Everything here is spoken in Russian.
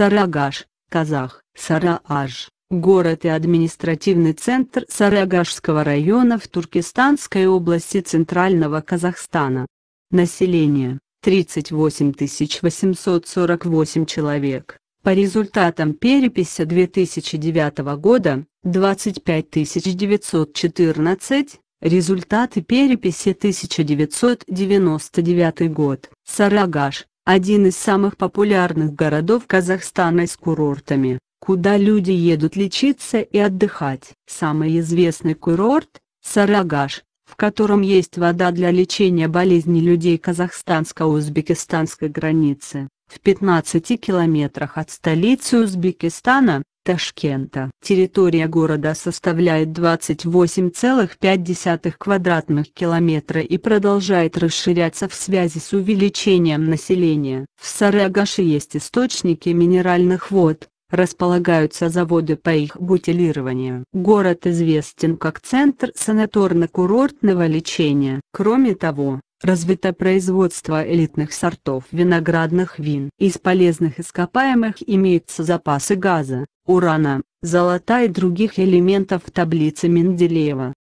Сарагаш, казах, Сарааж, город и административный центр Сарагашского района в Туркестанской области Центрального Казахстана. Население – 38 848 человек. По результатам переписи 2009 года – 25 914, результаты переписи 1999 год. Сарагаш, один из самых популярных городов Казахстана с курортами, куда люди едут лечиться и отдыхать. Самый известный курорт – Сарагаш, в котором есть вода для лечения болезней людей казахстанско-узбекистанской границы в 15 километрах от столицы Узбекистана, Ташкента. Территория города составляет 28,5 квадратных километра и продолжает расширяться в связи с увеличением населения. В Сарагаше есть источники минеральных вод, располагаются заводы по их бутилированию. Город известен как центр санаторно-курортного лечения. Кроме того, Развито производство элитных сортов виноградных вин. Из полезных ископаемых имеются запасы газа, урана, золота и других элементов таблицы Менделеева.